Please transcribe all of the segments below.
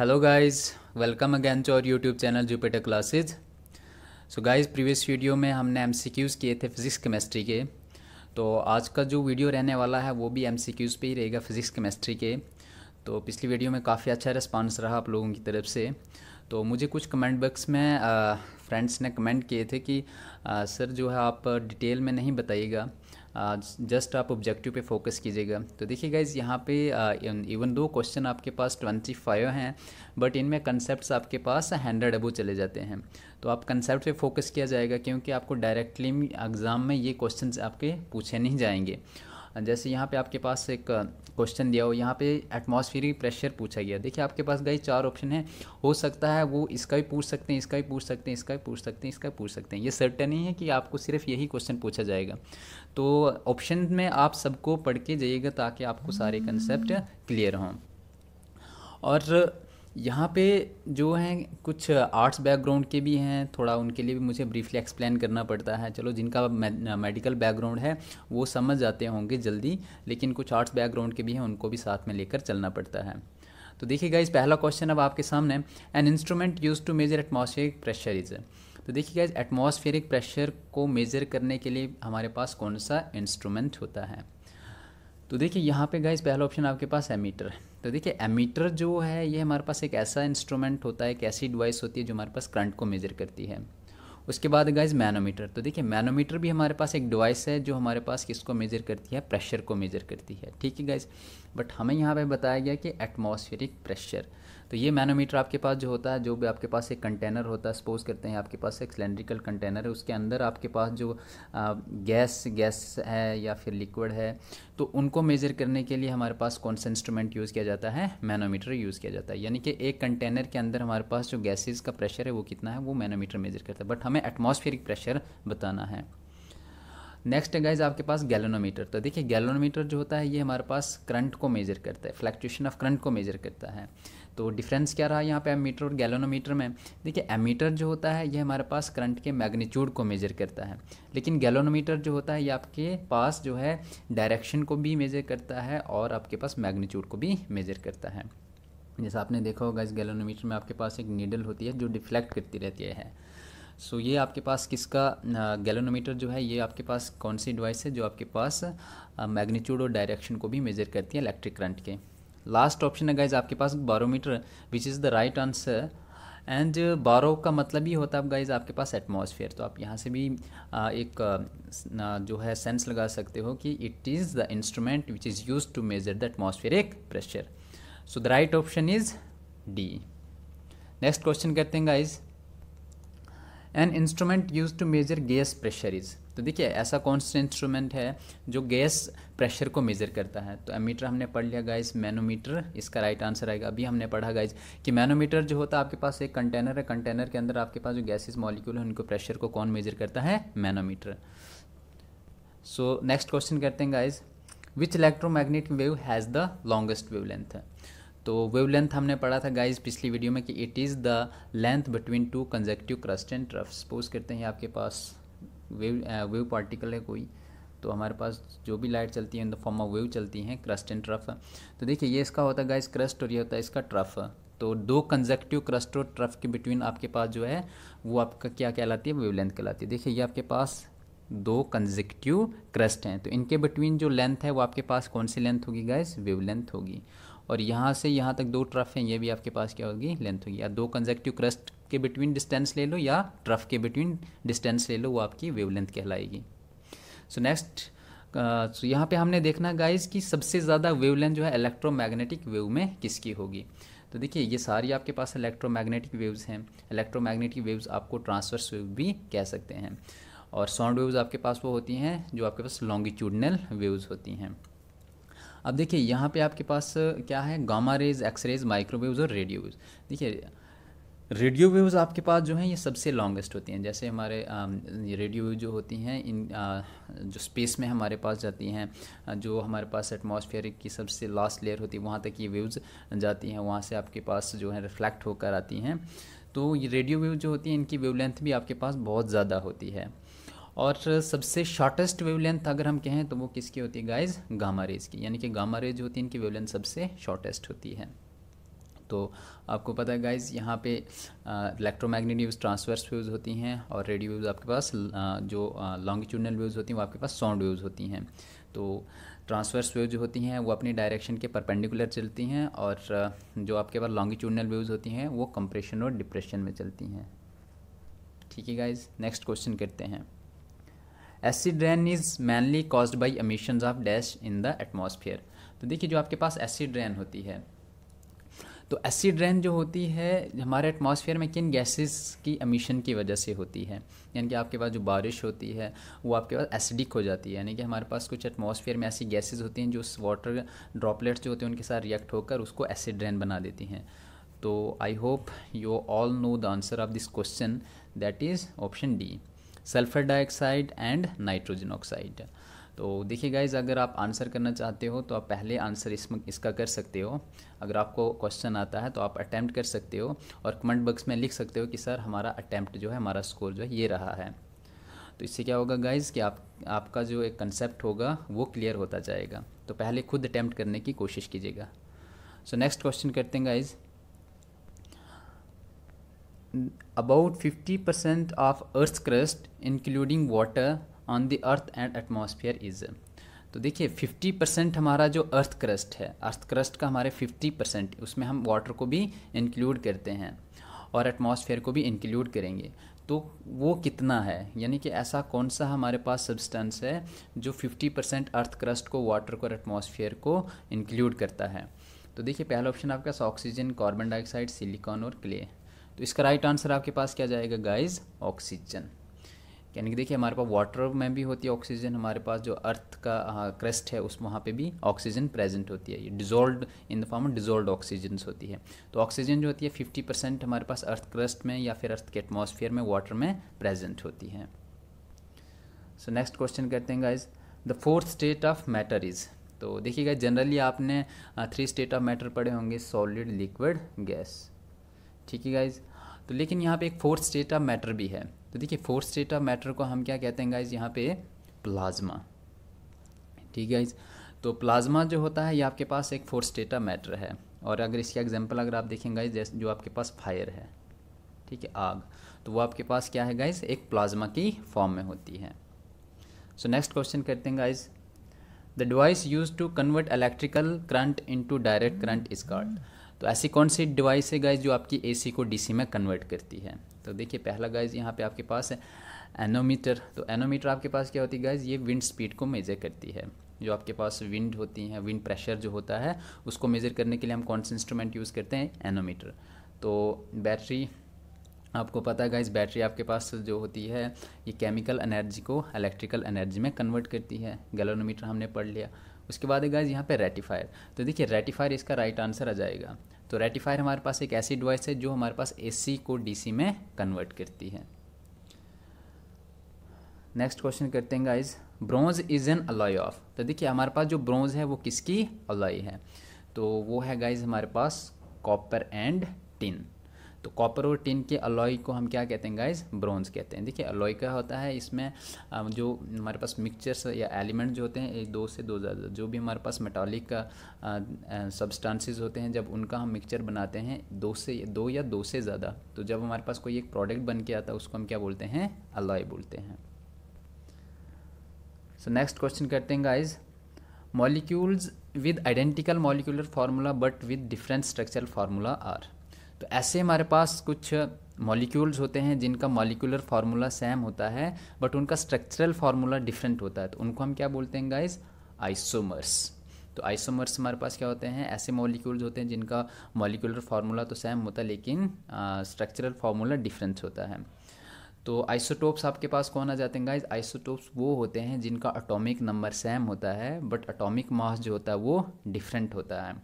Hello guys welcome again to our YouTube channel Jupiter classes so guys previous video में हमने M किए थे physics chemistry के तो आज का जो वीडियो रहने वाला है वो भी एम पे ही रहेगा फिजिक्स केमिस्ट्री के तो पिछली वीडियो में काफ़ी अच्छा रिस्पॉन्स रहा आप लोगों की तरफ से तो मुझे कुछ कमेंट बॉक्स में फ्रेंड्स ने कमेंट किए थे कि आ, सर जो है आप डिटेल में नहीं बताइएगा जस्ट आप ऑब्जेक्टिव पे फोकस कीजिएगा तो देखिए गाइज यहाँ पे इवन दो क्वेश्चन आपके पास ट्वेंटी फाइव हैं बट इनमें कंसेप्ट आपके पास हंड्रेड अबू चले जाते हैं तो आप कंसेप्ट पे फोकस किया जाएगा क्योंकि आपको डायरेक्टली एग्ज़ाम में ये क्वेश्चन आपके पूछे नहीं जाएंगे जैसे यहाँ पे आपके पास एक क्वेश्चन दिया हो यहाँ पे एटमॉस्फेरिक प्रेशर पूछा गया देखिए आपके पास गई चार ऑप्शन है हो सकता है वो इसका भी पूछ सकते हैं इसका भी पूछ सकते हैं इसका भी पूछ सकते हैं इसका भी पूछ सकते हैं ये सर्टन नहीं है कि आपको सिर्फ यही क्वेश्चन पूछा जाएगा तो ऑप्शन में आप सबको पढ़ के जाइएगा ताकि आपको सारे कंसेप्ट क्लियर हों और यहाँ पे जो हैं कुछ आर्ट्स बैकग्राउंड के भी हैं थोड़ा उनके लिए भी मुझे ब्रीफली एक्सप्लेन करना पड़ता है चलो जिनका मेडिकल बैकग्राउंड है वो समझ जाते होंगे जल्दी लेकिन कुछ आर्ट्स बैकग्राउंड के भी हैं उनको भी साथ में लेकर चलना पड़ता है तो देखिएगा इस पहला क्वेश्चन अब आपके सामने an instrument use to measure atmospheric pressure is तो देखिएगा इस एटमोसफेयरिक प्रेशर को मेज़र करने के लिए हमारे पास कौन सा इंस्ट्रूमेंट होता है तो देखिए यहाँ पे गाइज पहला ऑप्शन आपके पास है मीटर तो देखिए एमीटर जो है ये हमारे पास एक ऐसा इंस्ट्रूमेंट होता है एक ऐसी डिवाइस होती है जो हमारे पास करंट को मेजर करती है उसके बाद गाइज मैनोमीटर तो देखिए मैनोमीटर भी हमारे पास एक डिवाइस है जो हमारे पास किसको मेजर करती है प्रेशर को मेजर करती है ठीक है गाइज बट हमें यहाँ पे बताया गया कि एटमॉस्फेरिक प्रेशर तो ये मैनोमीटर आपके पास जो होता है जो भी आपके पास एक कंटेनर होता है सपोज करते हैं आपके पास एक सिलेंड्रिकल कंटेनर है उसके अंदर आपके पास जो गैस गैस है या फिर लिक्विड है तो उनको मेज़र करने के लिए हमारे पास कौन सा इंस्ट्रूमेंट यूज़ किया जाता है मैनोमीटर यूज़ किया जाता है यानी कि एक कंटेनर के अंदर हमारे पास जो गैसेज़ का प्रेशर है वो कितना है वो मैनोमीटर मेज़र करता है बट हमें एटमोसफेरिक प्रेशर बताना है नेक्स्ट है गाइज आपके पास गैलोनोमीटर तो देखिए गैलोनोमीटर जो होता है ये हमारे पास करंट को मेज़र करता है फ्लैक्चुएशन ऑफ करंट को मेज़र करता है तो डिफरेंस क्या रहा यहाँ पे एमीटर और गैलोनोमीटर में देखिए एमीटर जो होता है ये हमारे पास करंट के मैग्नीट्यूड को मेजर करता है लेकिन गैलोनोमीटर जो होता है ये आपके पास जो है डायरेक्शन को भी मेजर करता है और आपके पास मैग्नीट्यूड को भी मेजर करता है जैसा आपने देखा होगा इस गैलोनोमीटर में आपके पास एक नीडल होती है जो डिफ्लेक्ट करती रहती है सो so, ये आपके पास किसका गैलोनोमीटर जो है ये आपके पास कौन सी डिवाइस है जो आपके पास मैग्नीट्यूड और डायरेक्शन को भी मेजर करती है इलेक्ट्रिक करंट के लास्ट ऑप्शन है गाइज आपके पास barometer which is the right answer and baro का मतलब ही होता है गाइज आपके पास एटमोसफियर तो आप यहाँ से भी एक जो है सेंस लगा सकते हो कि it is the instrument which is use to measure the एक pressure so the right option is D next question करते हैं guys an instrument use to measure gas pressure is तो देखिए ऐसा कौन सा इंस्ट्रूमेंट है जो गैस प्रेशर को मेज़र करता है तो एमीटर हमने पढ़ लिया गाइस मैनोमीटर इसका राइट आंसर आएगा अभी हमने पढ़ा गाइस कि मैनोमीटर जो होता है आपके पास एक कंटेनर है कंटेनर के अंदर आपके पास जो गैसेस मॉलिक्यूल है उनको प्रेशर को कौन मेज़र करता है मैनोमीटर सो नेक्स्ट क्वेश्चन करते हैं guys which electromagnet wave has the longest wave length तो वेव लेंथ हमने पढ़ा था गाइज पिछली वीडियो में कि it is the length between two consecutive crest and trough suppose करते हैं आपके पास वेव वेव पार्टिकल है कोई तो हमारे पास जो भी लाइट चलती है in the form of wave चलती हैं क्रस्ट एंड ट्रफ तो देखिए ये इसका होता है गाइस क्रस्ट और ये होता है इसका ट्रफ तो दो कंजक्टिव क्रस्ट और ट्रफ के बिटवीन आपके पास जो है वो आपका क्या कहलाती है वेव लेंथ कहलाती है देखिए ये आपके पास दो कंजक्टिव क्रस्ट हैं तो इनके बिटवीन जो लेंथ है वो आपके पास कौन सी लेंथ होगी गाइस वेव लेंथ होगी और यहाँ से यहाँ तक दो ट्रफ हैं ये भी आपके पास क्या होगी लेंथ होगी या दो कंजक्टिव क्रस्ट के बिटवीन डिस्टेंस ले लो या ट्रफ के बिटवीन डिस्टेंस ले लो वो आपकी वेवलेंथ कहलाएगी सो नेक्स्ट सो यहाँ पे हमने देखना गाइज कि सबसे ज़्यादा वेवलेंथ जो है इलेक्ट्रोमैग्नेटिक वेव में किसकी होगी तो देखिए ये सारी आपके पास इलेक्ट्रोमैग्नेटिक वेव्स हैं इलेक्ट्रोमैग्नेटिक वेव्स आपको ट्रांसवर्स वेव भी कह सकते हैं और साउंड वेव्स आपके पास वो होती हैं जो आपके पास लॉन्गिट्यूडनल वेव्स होती हैं अब देखिए यहाँ पे आपके पास क्या है gamma rays X rays microwaves और रेडियोज देखिए रेडियो वेव्स आपके पास जो हैं ये सबसे लॉन्गेस्ट होती हैं जैसे हमारे रेडियो वेव जो होती हैं इन जो स्पेस में हमारे पास जाती हैं जो हमारे पास एटमोसफियर की सबसे लास्ट लेयर होती है वहाँ तक ये वेव्स जाती हैं वहाँ से आपके पास जो है रिफ्लेक्ट होकर आती हैं तो ये रेडियो वेव जो होती हैं इनकी वेवलेंथ भी आपके पास बहुत ज़्यादा होती है और सबसे शॉर्टेस्ट वेवलेंथ अगर हम कहें तो वो किसकी होती है गाइज गामा रेज की यानी कि गामा रेज होती है इनकी वेवलेंथ सबसे शॉर्टेस्ट होती है तो आपको पता है गाइज यहाँ पे इलेक्ट्रोमैग्नेटिक व्यूज़ ट्रांसवर्स व्यूज़ होती हैं और रेडियो व्यूज़ आपके पास जो लॉन्गिट्यूडनल व्यूज़ होती हैं वो आपके पास साउंड व्यूज़ होती हैं तो ट्रांसवर्स वेव जो होती हैं वो अपनी डायरेक्शन के परपेंडिकुलर चलती हैं और जो आपके पास लॉन्गिट्यूडनल वेव्स होती हैं वो कंप्रेशन और डिप्रेशन में चलती हैं ठीक है गाइज नेक्स्ट क्वेश्चन करते हैं acid rain is mainly caused by emissions of dash in the atmosphere तो देखिए जो आपके पास एसिड रेन होती है तो एसिड रेन जो होती है हमारे एटमॉस्फेयर में किन गैसेस की अमीशन की वजह से होती है यानी कि आपके पास जो बारिश होती है वो आपके पास एसिडिक हो जाती है यानी कि हमारे पास कुछ एटमॉस्फेयर में ऐसी गैसेज होती हैं जो उस वाटर ड्रॉपलेट्स जो होते हैं उनके साथ रिएक्ट होकर उसको एसिड रेन बना देती हैं तो I hope you all know the answer of this question that is option D sulphur dioxide and nitrogen oxide तो देखिए गाइज अगर आप आंसर करना चाहते हो तो आप पहले आंसर इसमें इसका कर सकते हो अगर आपको क्वेश्चन आता है तो आप अटैम्प्ट कर सकते हो और कमेंट बॉक्स में लिख सकते हो कि सर हमारा अटैम्प्ट जो है हमारा स्कोर जो है ये रहा है तो इससे क्या होगा गाइज़ कि आप आपका जो एक कंसेप्ट होगा वो क्लियर होता जाएगा तो पहले खुद अटैम्प्ट करने की कोशिश कीजिएगा सो नेक्स्ट क्वेश्चन करते हैं guys about fifty percent of earth crust including water on the earth and atmosphere is तो देखिए 50 परसेंट हमारा जो अर्थ क्रस्ट है अर्थ क्रस्ट का हमारे 50 परसेंट उसमें हम वाटर को भी इंक्लूड करते हैं और एटमॉस्फेयर को भी इंक्लूड करेंगे तो वो कितना है यानी कि ऐसा कौन सा हमारे पास सब्सटेंस है जो 50 परसेंट अर्थ क्रस्ट को वाटर को और एटमॉस्फेयर को इंक्लूड करता है तो देखिए पहला ऑप्शन आपके पास ऑक्सीजन कार्बन डाइऑक्साइड सिलिकॉन और क्ले तो इसका राइट आंसर आपके पास क्या जाएगा गाइज ऑक्सीजन यानी कि देखिए हमारे पास वाटर में भी होती है ऑक्सीजन हमारे पास जो अर्थ का क्रस्ट हाँ, है उस वहाँ पे भी ऑक्सीजन प्रेजेंट होती है ये dissolve in the form of dissolve oxygen होती है तो ऑक्सीजन जो होती है फिफ्टी परसेंट हमारे पास अर्थ क्रस्ट में या फिर अर्थ के एटमोसफियर में वाटर में प्रेजेंट होती है सो नेक्स्ट क्वेश्चन करते हैं guys the fourth state of matter is तो देखिएगा जनरली आपने थ्री स्टेट ऑफ मैटर पढ़े होंगे सॉलिड लिक्विड गैस ठीक है गाइज तो लेकिन यहाँ पे एक फोर्थ स्टेट ऑफ मैटर भी है तो देखिए फोर्थ स्टेट ऑफ मैटर को हम क्या कहते हैं गाइज यहाँ पे प्लाज्मा ठीक है तो प्लाज्मा जो होता है ये आपके पास एक फोर्थ स्टेट ऑफ मैटर है और अगर इसका एग्जाम्पल अगर आप देखें गाइज जो आपके पास फायर है ठीक है आग तो वो आपके पास क्या है गाइज एक प्लाज्मा की फॉर्म में होती है सो नेक्स्ट क्वेश्चन करते हैं guys the device use to convert electrical current into direct current is called तो ऐसी कौन सी डिवाइस है गाइज जो आपकी एसी को डीसी में कन्वर्ट करती है तो देखिए पहला गाइज यहाँ पे आपके पास है एनोमीटर तो एनोमीटर आपके पास क्या होती है गाइज ये विंड स्पीड को मेजर करती है जो आपके पास विंड होती हैं विंड प्रेशर जो होता है उसको मेज़र करने के लिए हम कौन से इंस्ट्रूमेंट यूज़ करते हैं एनोमीटर तो बैटरी आपको पता है गाइज बैटरी आपके पास जो होती है ये केमिकल एनर्जी को इलेक्ट्रिकल एनर्जी में कन्वर्ट करती है गैलोनोमीटर हमने पढ़ लिया उसके बाद है गाइज यहाँ पे रेटिफायर तो देखिए रेटिफायर इसका राइट आंसर आ जाएगा तो रेटिफायर हमारे पास एक ऐसी डिवाइस है जो हमारे पास ए को डी में कन्वर्ट करती है नेक्स्ट क्वेश्चन करते हैं guys bronze is an alloy of तो देखिए हमारे पास जो ब्रोंज है वो किसकी अलॉय है तो वो है गाइज हमारे पास कॉपर एंड टिन तो कॉपर और टिन के अलॉय को हम क्या कहते हैं गाइज ब्रॉन्ज कहते हैं देखिए अलॉय का होता है इसमें जो हमारे पास मिक्सचर्स या एलिमेंट जो होते हैं एक दो से दो ज़्यादा जो भी हमारे पास मेटालिक सब्सटांसिस होते हैं जब उनका हम मिक्सचर बनाते हैं दो से दो या दो से ज़्यादा तो जब हमारे पास कोई एक प्रोडक्ट बन के आता है उसको हम क्या बोलते हैं अलॉय बोलते हैं सो नेक्स्ट क्वेश्चन करते हैं guys molecules with identical molecular formula but with different structural formula are तो ऐसे हमारे पास कुछ मॉलिक्यूल्स होते हैं जिनका मॉलिक्यूलर फार्मूला सेम होता है बट उनका स्ट्रक्चरल फार्मूला डिफरेंट होता है तो उनको हम क्या बोलते हैं गाइज आइसोमर्स तो आइसोमर्स हमारे पास क्या होते हैं ऐसे मॉलिक्यूल्स होते हैं जिनका मॉलिक्यूलर फार्मूला तो सेम होता है लेकिन स्ट्रक्चरल फार्मूला डिफरेंस होता है तो आइसोटोप्स आपके पास कौन आ जाते हैं गाइज आइसोटोप्स वो होते हैं जिनका अटोमिक नंबर सेम होता है बट अटोमिक मास जो होता है वो डिफरेंट होता है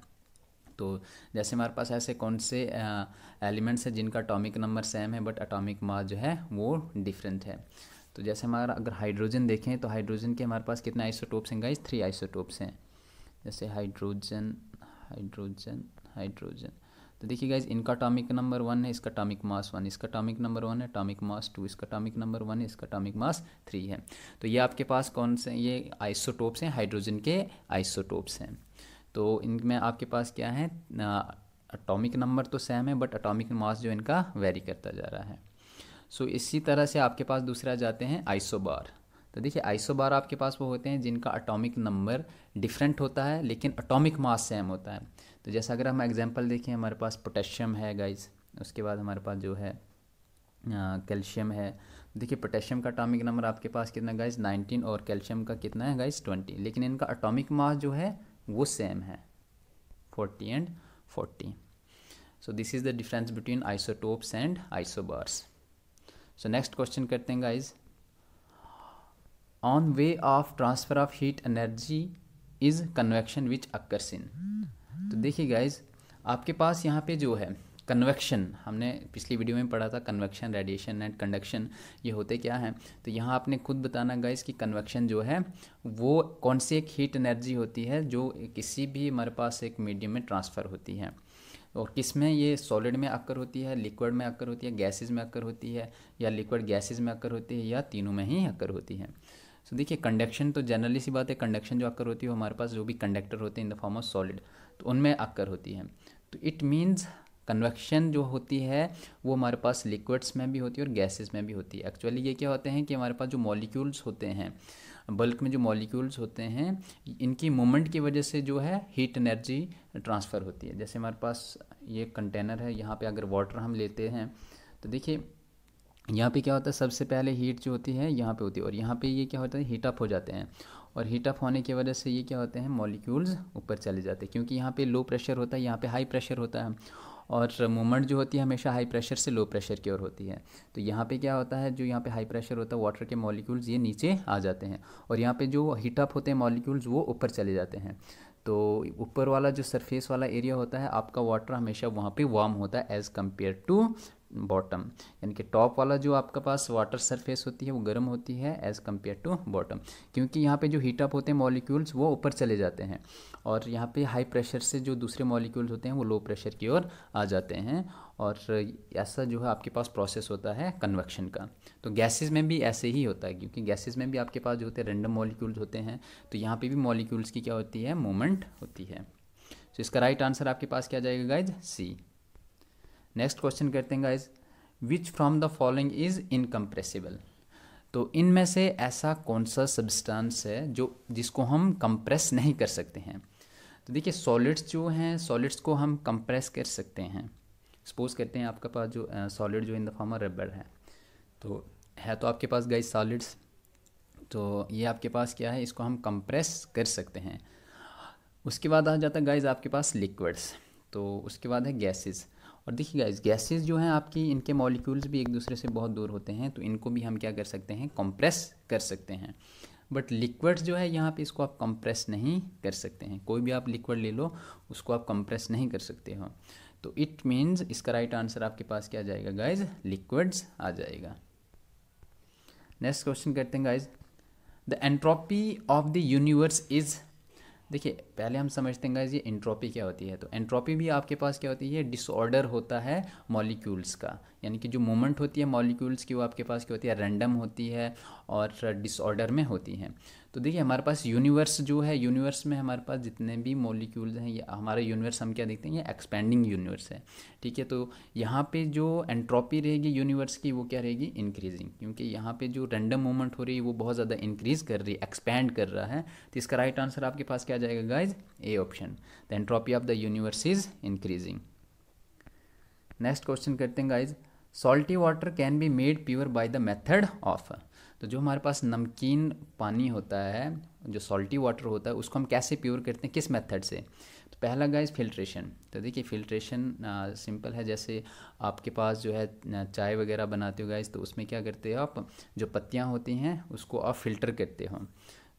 तो जैसे हमारे पास ऐसे कौन से एलिमेंट्स हैं जिनका अटोमिक नंबर सेम है बट अटोमिक मास जो है वो डिफरेंट है तो जैसे हमारा अगर हाइड्रोजन देखें तो हाइड्रोजन के हमारे पास कितने आइसोटोप्स हैं गाइज थ्री आइसोटोप्स हैं जैसे हाइड्रोजन हाइड्रोजन हाइड्रोजन तो देखिए गाइज इनका अटोमिक नंबर वन है इसका अटोमिक मास वन इसका अटोमिक नंबर वन है अटोमिक मास टू इसका अटोमिक नंबर वन है इसका अटोमिक मास थ्री है तो ये आपके पास कौन से ये आइसोटोप्स हैं हाइड्रोजन के आइसोटोप्स हैं तो इनमें आपके पास क्या है अटोमिक नंबर तो सेम है बट अटोमिक मास जो इनका वेरी करता जा रहा है सो so, इसी तरह से आपके पास दूसरा जाते हैं आइसोबार तो देखिए आइसोबार आपके पास वो होते हैं जिनका अटोमिक नंबर डिफरेंट होता है लेकिन अटोमिक मास सेम होता है तो जैसा अगर हम एग्जांपल देखें हमारे पास पोटेशियम है गाइस उसके बाद हमारे पास जो है कैल्शियम है देखिए पोटेशियम का अटोमिक नंबर आपके पास कितना गाइस 19 और कैल्शियम का कितना है गाइस 20 लेकिन इनका अटोमिक मास जो है वो सेम है forty and forty so this is the difference between isotopes and isobars so next question करते हैं guys on way of transfer of heat energy is convection which occurs in तो देखिए guys आपके पास यहाँ पे जो है कन्वेक्शन हमने पिछली वीडियो में पढ़ा था कन्वेक्शन रेडिएशन एंड कंडक्शन ये होते क्या हैं तो यहाँ आपने खुद बताना गाइस कि कन्वेक्शन जो है वो कौन सी एक हीट एनर्जी होती है जो किसी भी हमारे पास एक मीडियम में ट्रांसफ़र होती है और किस में ये सॉलिड में आकर होती है लिक्विड में आकर होती है गैसेज में आकर होती है या लिक्विड गैसेज में आकर होती है या तीनों में ही आकर होती है सो so, देखिए कंडक्शन तो जनरली सी बात है कंडक्शन जो आकर होती है हमारे पास जो भी कंडक्टर होते हैं in the form of solid तो उनमें आकर होती है तो इट मीन्स कन्वक्शन जो होती है वो हमारे पास लिक्विड्स में भी होती है और गैसेस में भी होती है एक्चुअली ये क्या होते हैं कि हमारे पास जो मॉलिक्यूल्स होते हैं बल्क में जो मॉलिक्यूल्स होते हैं इनकी मोमेंट की वजह से जो है हीट एनर्जी ट्रांसफ़र होती है जैसे हमारे पास ये कंटेनर है यहाँ पे अगर वाटर हम लेते हैं तो देखिए यहाँ पे क्या होता है सबसे पहले हीट जो होती है यहाँ पे होती है और यहाँ पे ये क्या होता है हीट अप हो जाते हैं और हीट अप होने की वजह से ये क्या होते हैं मॉलिक्यूल्स ऊपर चले जाते हैं क्योंकि यहाँ पे लो प्रेशर होता है यहाँ पे हाई प्रेशर होता है और मूवमेंट जो होती है हमेशा हाई प्रेशर से लो प्रेशर की ओर होती है तो यहाँ पे क्या होता है जो यहाँ पे हाई प्रेशर होता है वाटर के मॉलिक्यूल्स ये नीचे आ जाते हैं और यहाँ पे जो हीटअप होते हैं मॉलिक्यूल्स वो ऊपर चले जाते हैं तो ऊपर वाला जो सरफेस वाला एरिया होता है आपका वाटर हमेशा वहाँ पे वार्म होता है एज़ कम्पेयर टू बॉटम यानी कि टॉप वाला जो आपका पास वाटर सरफेस होती है वो गर्म होती है एज़ कम्पेयर टू बॉटम क्योंकि यहाँ पे जो हीटअप होते हैं मॉलिक्यूल्स वो ऊपर चले जाते हैं और यहाँ पे हाई प्रेशर से जो दूसरे मॉलिक्यूल्स होते हैं वो लो प्रेशर की ओर आ जाते हैं और ऐसा जो है आपके पास प्रोसेस होता है कन्वेक्शन का तो गैसेज में भी ऐसे ही होता है क्योंकि गैसेज में भी आपके पास जो होते हैं रेंडम मॉलिक्यूल्स होते हैं तो यहाँ पर भी मॉलिक्यूल्स की क्या होती है मूवमेंट होती है तो इसका राइट आंसर आपके पास क्या जाएगा गाइज सी नेक्स्ट क्वेश्चन करते हैं guys which from the following is incompressible तो इनमें से ऐसा कौन सा सब्सटेंस है जो जिसको हम कंप्रेस नहीं कर सकते हैं तो देखिए सॉलिड्स जो हैं सॉलिड्स को हम कंप्रेस कर सकते हैं सपोज करते हैं आपके पास जो सॉलिड uh, जो इन द फॉर्म रबड़ है तो है तो आपके पास गाइज सॉलिड्स तो ये आपके पास क्या है इसको हम कंप्रेस कर सकते हैं उसके बाद आ जाता है गाइज आपके पास लिक्विड्स तो उसके बाद है गैसेस और देखिए इस गैसेस जो हैं आपकी इनके मॉलिक्यूल्स भी एक दूसरे से बहुत दूर होते हैं तो इनको भी हम क्या कर सकते हैं कंप्रेस कर सकते हैं बट लिक्विड्स जो है यहाँ पे इसको आप कंप्रेस नहीं कर सकते हैं कोई भी आप लिक्विड ले लो उसको आप कंप्रेस नहीं कर सकते हो तो इट मीन्स इसका राइट आंसर आपके पास क्या जाएगा गाइज लिक्विड्स आ जाएगा नेक्स्ट क्वेश्चन करते हैं guys the entropy of the universe is देखिए पहले हम समझते हैं ये एंट्रोपी क्या होती है तो एंट्रोपी भी आपके पास क्या होती है डिसऑर्डर होता है मॉलिक्यूल्स का यानी कि जो मूवमेंट होती है मॉलिक्यूल्स की वो आपके पास क्या होती है रैंडम होती है और डिसऑर्डर में होती है तो देखिए हमारे पास यूनिवर्स जो है यूनिवर्स में हमारे पास जितने भी मॉलिक्यूल्स हैं ये हमारे यूनिवर्स हम क्या देखते हैं ये एक्सपेंडिंग यूनिवर्स है ठीक है तो यहाँ पे जो एंट्रोपी रहेगी यूनिवर्स की वो क्या रहेगी इंक्रीजिंग क्योंकि यहाँ पे जो रैंडम मूवमेंट हो रही है वो बहुत ज़्यादा इंक्रीज कर रही है एक्सपेंड कर रहा है तो इसका राइट आंसर आपके पास क्या जाएगा guys A option the entropy of the universe is increasing next question करते हैं guys salty water can be made pure by the method of तो जो हमारे पास नमकीन पानी होता है जो सॉल्टी वाटर होता है उसको हम कैसे प्योर करते हैं किस मेथड से तो पहला गाइस फिल्ट्रेशन तो देखिए फिल्ट्रेशन सिंपल है जैसे आपके पास जो है चाय वगैरह बनाते हो गाइस तो उसमें क्या करते हो आप जो पत्तियाँ होती हैं उसको आप फिल्टर करते हो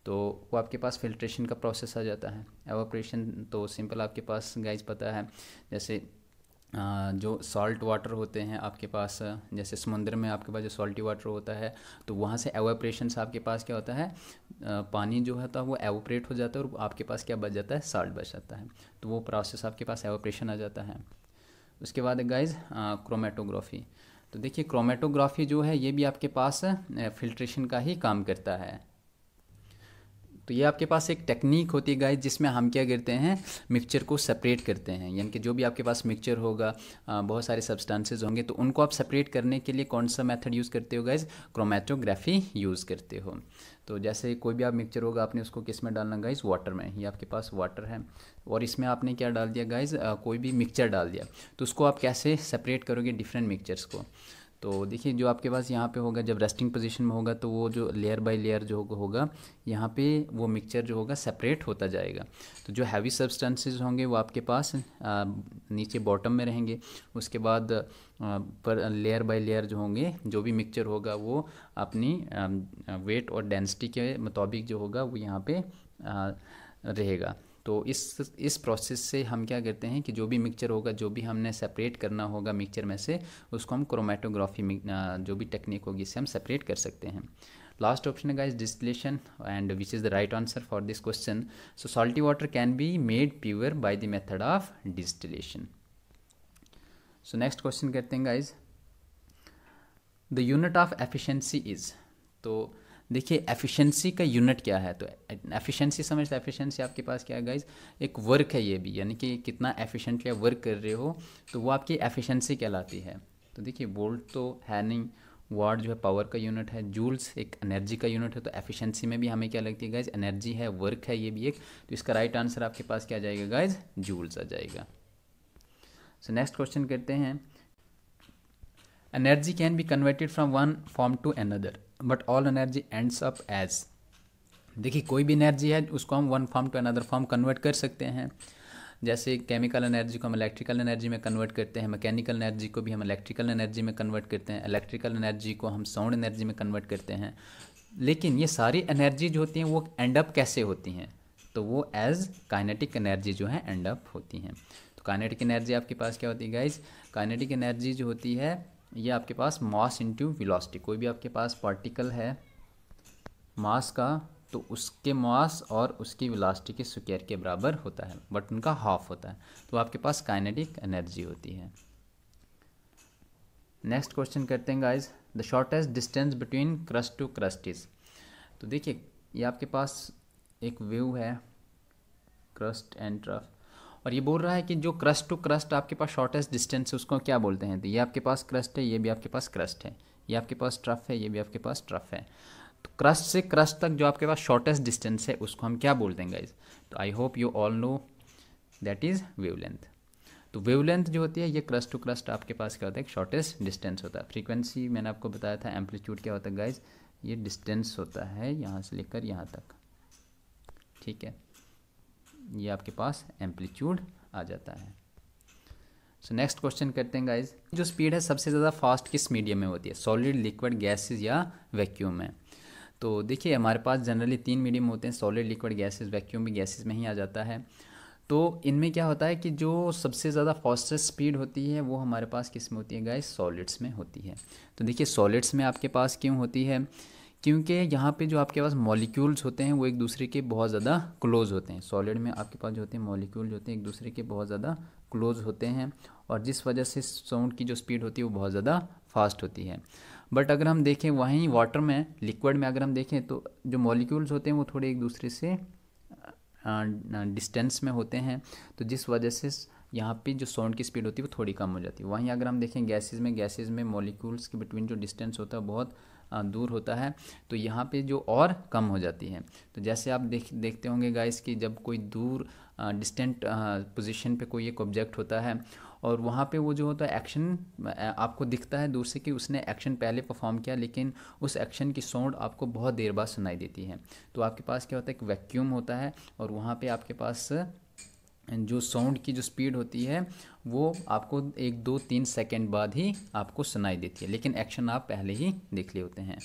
तो वो आपके पास फिल्ट्रेशन का प्रोसेस आ जाता है एवोप्रेशन तो सिंपल आपके पास गाइस पता है जैसे जो सॉल्ट वाटर होते हैं आपके पास जैसे समुद्र में आपके पास जो सॉल्टी वाटर होता है तो वहाँ से एवोप्रेशन से आपके पास क्या होता है पानी जो होता है वो एवोप्रेट हो जाता है और आपके पास क्या बच जाता है सॉल्ट बच जाता है तो वो प्रोसेस आपके पास एवोप्रेशन आ जाता है उसके बाद गाइज क्रोमेटोग्राफी तो देखिए क्रोमेटोग्राफी जो है ये भी आपके पास फिल्ट्रेशन का ही काम करता है तो ये आपके पास एक टेक्निक होती है गाइज जिसमें हम क्या करते हैं मिक्सचर को सेपरेट करते हैं यानी कि जो भी आपके पास मिक्सचर होगा बहुत सारे सब्सटेंसेज होंगे तो उनको आप सेपरेट करने के लिए कौन सा मेथड यूज़ करते हो गाइज क्रोमेटोग्राफी यूज़ करते हो तो जैसे कोई भी आप मिक्सचर होगा आपने उसको किस में डालना गाइज वाटर में ये आपके पास वाटर है और इसमें आपने क्या डाल दिया गाइज कोई भी मिक्सचर डाल दिया तो उसको आप कैसे सेपरेट करोगे डिफरेंट मिक्सचर्स को तो देखिए जो आपके पास यहाँ पे होगा जब रेस्टिंग पोजीशन में होगा तो वो जो लेयर बाय लेयर जो होगा यहाँ पे वो मिक्सचर जो होगा सेपरेट होता जाएगा तो जो हैवी सब्सटेंसेस होंगे वो आपके पास नीचे बॉटम में रहेंगे उसके बाद पर लेयर बाय लेयर जो होंगे जो भी मिक्सचर होगा वो अपनी वेट और डेंसिटी के मुताबिक जो होगा वो यहाँ पर रहेगा तो इस इस प्रोसेस से हम क्या करते हैं कि जो भी मिक्सचर होगा जो भी हमने सेपरेट करना होगा मिक्सचर में से उसको हम क्रोमेटोग्राफी जो भी टेक्निक होगी इससे हम सेपरेट कर सकते हैं लास्ट ऑप्शन है guys distillation and which is the right answer for this question so salty water can be made pure by the method of distillation so next question करते हैं guys the unit of efficiency is तो देखिए efficiency का unit क्या है तो efficiency समझते हैं एफिशिएंसी आपके पास क्या है गाइज एक वर्क है ये भी यानी कि कितना एफिशिएंटली आप वर्क कर रहे हो तो वो आपकी एफिशिएंसी कहलाती है तो देखिए वोल्ट तो है नहीं वाट जो है पावर का यूनिट है जूल्स एक एनर्जी का यूनिट है तो एफिशिएंसी में भी हमें क्या लगती है गाइज एनर्जी है वर्क है ये भी एक तो इसका राइट right आंसर आपके पास क्या जाएगा गाइज जूल्स आ जाएगा सो नेक्स्ट क्वेश्चन करते हैं energy can be converted from one form to another but all energy ends up as देखिए कोई भी एनर्जी है उसको हम one form to another form convert कर सकते हैं जैसे केमिकल एनर्जी को हम इलेक्ट्रिकल एनर्जी में कन्वर्ट करते हैं मैकेनिकल एनर्जी को भी हम इलेक्ट्रिकल एनर्जी में कन्वर्ट करते हैं इलेक्ट्रिकल एनर्जी को हम साउंड एनर्जी में कन्वर्ट करते हैं लेकिन ये सारी एनर्जी जो होती हैं वो एंड अप कैसे होती हैं तो वो एज काइनेटिक एनर्जी जो है एंड अप होती हैं तो काइनेटिक एनर्जी आपके पास क्या होती है गाइज काइनेटिक एनर्जी जो होती है ये आपके पास मास इंटू वेलोसिटी कोई भी आपके पास पार्टिकल है मास का तो उसके मास और उसकी वेलोसिटी के स्क्वायर के बराबर होता है बट उनका हाफ होता है तो आपके पास काइनेटिक एनर्जी होती है नेक्स्ट क्वेश्चन करते हैं guys the shortest distance between crust to crust is तो देखिए ये आपके पास एक व्यू है क्रस्ट एंड ट्रफ और ये बोल रहा है कि जो क्रस्ट टू क्रस्ट आपके पास शॉर्टेस्ट डिस्टेंस है उसको क्या बोलते हैं तो ये आपके पास क्रस्ट है ये भी आपके पास क्रस्ट है ये आपके पास ट्रफ है ये भी आपके पास ट्रफ है तो क्रस्ट से क्रस्ट तक जो आपके पास शॉर्टेस्ट डिस्टेंस है उसको हम क्या बोलते हैं गाइज तो I hope you all know that is wave तो वेव जो होती है ये क्रस्ट टू क्रस्ट आपके पास क्या होता है शॉर्टेस्ट डिस्टेंस होता है फ्रीक्वेंसी मैंने आपको बताया था एम्पलीट्यूड क्या होता है गाइज ये डिस्टेंस होता है यहाँ से लेकर यहाँ तक ठीक है ये आपके पास एम्पलीट्यूड आ जाता है सो नेक्स्ट क्वेश्चन करते हैं गाइज जो स्पीड है सबसे ज़्यादा फास्ट किस मीडियम में होती है सॉलिड लिक्विड गैसेज या वैक्यूम में तो देखिए हमारे पास जनरली तीन मीडियम होते हैं सॉलिड लिक्विड गैसेज वैक्यूम भी गैसेज में ही आ जाता है तो इनमें क्या होता है कि जो सबसे ज़्यादा फास्टेस्ट स्पीड होती है वो हमारे पास किस में होती है गाइज सॉलिड्स में होती है तो देखिए सॉलिड्स में आपके पास क्यों होती है क्योंकि यहाँ पे जो आपके पास मॉलिक्यूल्स होते हैं वो एक दूसरे के बहुत ज़्यादा क्लोज होते हैं सॉलिड में आपके पास जो होते हैं मॉलिक्यूल जो होते हैं एक दूसरे के बहुत ज़्यादा क्लोज होते हैं और जिस वजह से साउंड की जो स्पीड होती है वो बहुत ज़्यादा फास्ट होती है बट अगर हम देखें वहीं वाटर में लिक्विड में अगर हम देखें तो जो मॉलिक्यूल्स होते हैं वो थोड़े एक दूसरे से डिस्टेंस में होते हैं तो जिस वजह से यहाँ पे जो साउंड की स्पीड होती है वो थोड़ी कम हो जाती है वहीं अगर हम देखें गैसेज में गैसेज में मॉलिक्यूल्स के बिटवीन जो डिस्टेंस होता है बहुत दूर होता है तो यहाँ पे जो और कम हो जाती है तो जैसे आप देख देखते होंगे गाइस कि जब कोई दूर डिस्टेंट पोजीशन पे कोई एक ऑब्जेक्ट होता है और वहाँ पे वो जो होता है एक्शन आपको दिखता है दूर से कि उसने एक्शन पहले परफॉर्म किया लेकिन उस एक्शन की साउंड आपको बहुत देर बाद सुनाई देती है तो आपके पास क्या होता है एक वैक्यूम होता है और वहाँ पर आपके पास जो साउंड की जो स्पीड होती है वो आपको एक दो तीन सेकेंड बाद ही आपको सुनाई देती है लेकिन एक्शन आप पहले ही देख लिए होते हैं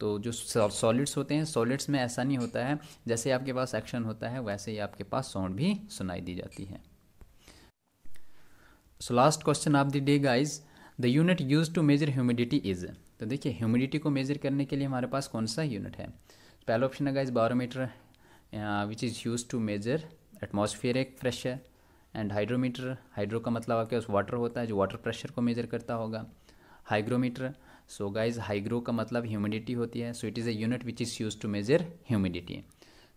तो जो सॉलिड्स होते हैं सॉलिड्स में ऐसा नहीं होता है जैसे आपके पास एक्शन होता है वैसे ही आपके पास साउंड भी सुनाई दी जाती है so last question of the day guys the unit use to measure humidity is तो देखिए ह्यूमिडिटी को मेजर करने के लिए हमारे पास कौन सा यूनिट है पहला ऑप्शन है guys barometer which is use to measure atmospheric pressure and hydrometer hydro का मतलब आपके पास वाटर होता है जो वाटर प्रेशर को मेजर करता होगा हाइग्रोमीटर सो गाइज हाइग्रो का मतलब ह्यूमिडिटी होती है so it is a unit which is use to measure humidity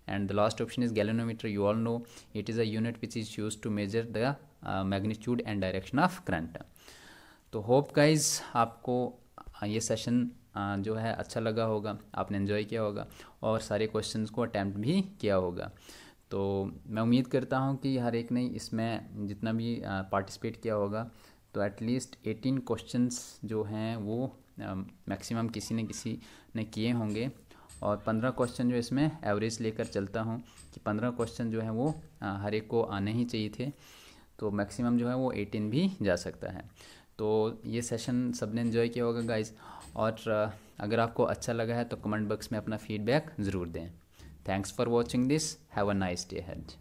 and the last option is galvanometer you all know it is a unit which is use to measure the magnitude and direction of current तो hope guys आपको uh, ये session uh, जो है अच्छा लगा होगा आपने enjoy किया होगा और सारे क्वेश्चंस को अटैम्प्ट भी किया होगा तो मैं उम्मीद करता हूँ कि हर एक ने इसमें जितना भी पार्टिसिपेट किया होगा तो एटलीस्ट एटीन क्वेश्चंस जो हैं वो मैक्सिमम किसी ने किसी ने किए होंगे और पंद्रह क्वेश्चन जो इसमें एवरेज लेकर चलता हूँ कि पंद्रह क्वेश्चन जो है वो हर एक को आने ही चाहिए थे तो मैक्सिमम जो है वो एटीन भी जा सकता है तो ये सेशन सब ने इन्जॉय किया होगा गाइज और अगर आपको अच्छा लगा है तो कमेंट बॉक्स में अपना फीडबैक ज़रूर दें Thanks for watching this. Have a nice day ahead.